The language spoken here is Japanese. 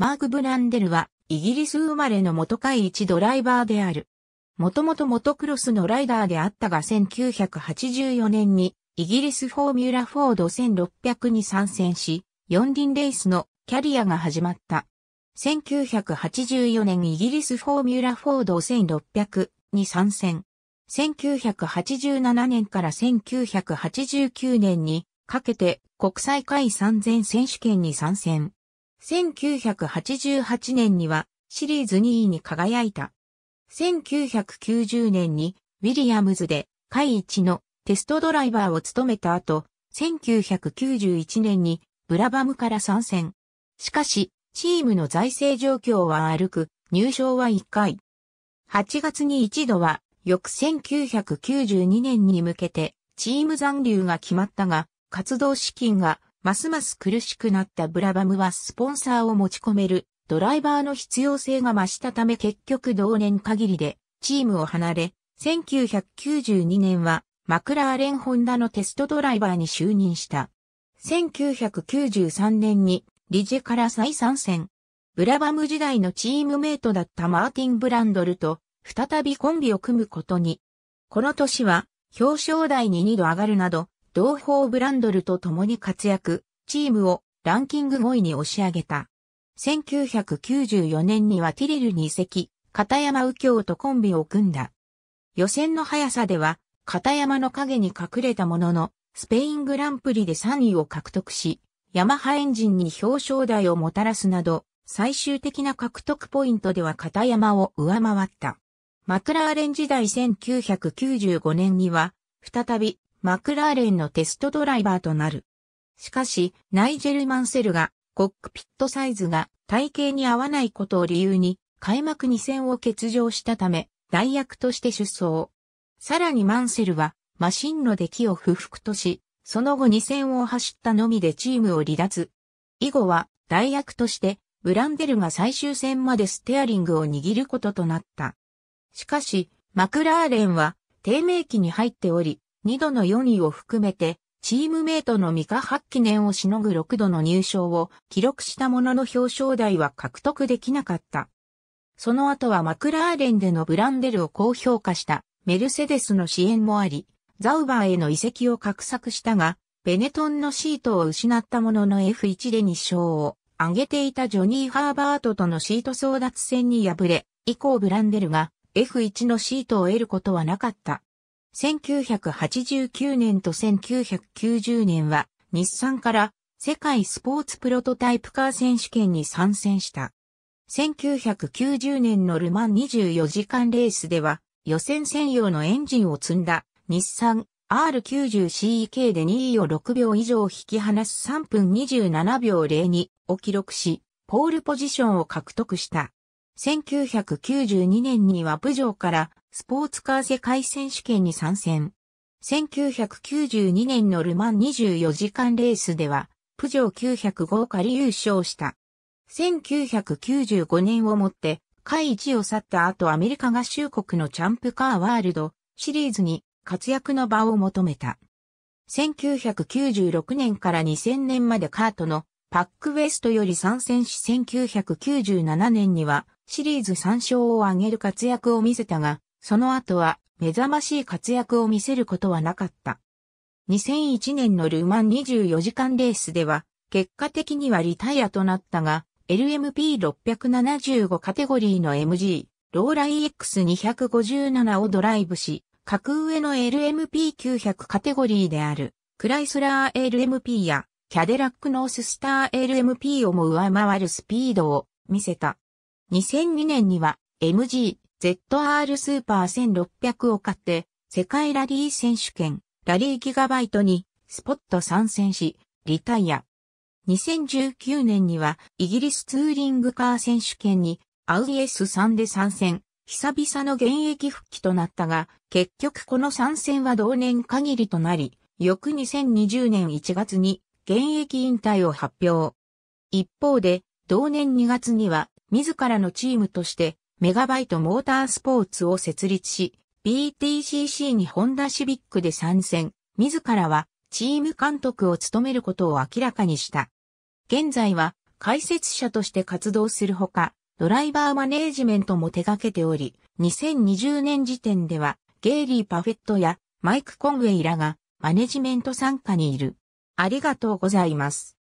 マーク・ブランデルは、イギリス生まれの元会一ドライバーである。もともとモトクロスのライダーであったが1984年に、イギリスフォーミュラフォード1600に参戦し、四輪レースのキャリアが始まった。1984年イギリスフォーミュラフォード1600に参戦。1987年から1989年にかけて国際会3000選手権に参戦。1988年にはシリーズ2位に輝いた。1990年にウィリアムズで会一のテストドライバーを務めた後、1991年にブラバムから参戦。しかし、チームの財政状況は悪く、入賞は1回。8月に一度は、翌1992年に向けて、チーム残留が決まったが、活動資金がますます苦しくなったブラバムはスポンサーを持ち込めるドライバーの必要性が増したため結局同年限りでチームを離れ、1992年はマクラーレンホンダのテストドライバーに就任した。1993年にリジェから再参戦。ブラバム時代のチームメイトだったマーティン・ブランドルと再びコンビを組むことに。この年は表彰台に2度上がるなど同胞ブランドルと共に活躍、チームをランキング5位に押し上げた。1994年にはティレルに移籍、片山右京とコンビを組んだ。予選の速さでは、片山の影に隠れたものの、スペイングランプリで3位を獲得し、ヤマハエンジンに表彰台をもたらすなど、最終的な獲得ポイントでは片山を上回った。マクラーレン時代1995年には、再びマクラーレンのテストドライバーとなる。しかし、ナイジェル・マンセルがコックピットサイズが体型に合わないことを理由に開幕2戦を欠場したため、代役として出走。さらにマンセルはマシンの出来を不服とし、その後2戦を走ったのみでチームを離脱。以後は代役としてブランデルが最終戦までステアリングを握ることとなった。しかし、マクラーレンは低迷期に入っており、2度の4位を含めて、チームメイトの三日ハッ年をしのぐ6度の入賞を記録したものの表彰台は獲得できなかった。その後はマクラーレンでのブランデルを高評価したメルセデスの支援もあり、ザウバーへの移籍を画策したが、ベネトンのシートを失ったものの F1 で2勝を挙げていたジョニー・ハーバートとのシート争奪戦に敗れ、以降ブランデルが F1 のシートを得ることはなかった。1989年と1990年は日産から世界スポーツプロトタイプカー選手権に参戦した。1990年のルマン24時間レースでは予選専用のエンジンを積んだ日産 R90CEK で2位を6秒以上引き離す3分27秒02を記録し、ポールポジションを獲得した。1992年にはプジョーからスポーツカー世界選手権に参戦。1992年のルマン24時間レースでは、プジョー905仮優勝した。1995年をもって、会一を去った後アメリカ合衆国のチャンプカーワールドシリーズに活躍の場を求めた。1996年から2000年までカートのパックウエストより参戦し1997年にはシリーズ3勝を挙げる活躍を見せたが、その後は目覚ましい活躍を見せることはなかった。2001年のルーマン24時間レースでは、結果的にはリタイアとなったが、LMP675 カテゴリーの MG、ローラ EX257 をドライブし、格上の LMP900 カテゴリーである、クライスラー LMP や、キャデラックノーススター LMP をも上回るスピードを見せた。2002年には MG ZR スーパー1600を買って、世界ラリー選手権、ラリーギガバイトに、スポット参戦し、リタイア。2019年には、イギリスツーリングカー選手権に、アウディス3で参戦。久々の現役復帰となったが、結局この参戦は同年限りとなり、翌2020年1月に現役引退を発表。一方で、同年2月には、自らのチームとして、メガバイトモータースポーツを設立し、BTCC にホンダシビックで参戦、自らはチーム監督を務めることを明らかにした。現在は解説者として活動するほか、ドライバーマネージメントも手掛けており、2020年時点ではゲイリー・パフェットやマイク・コンウェイらがマネジメント参加にいる。ありがとうございます。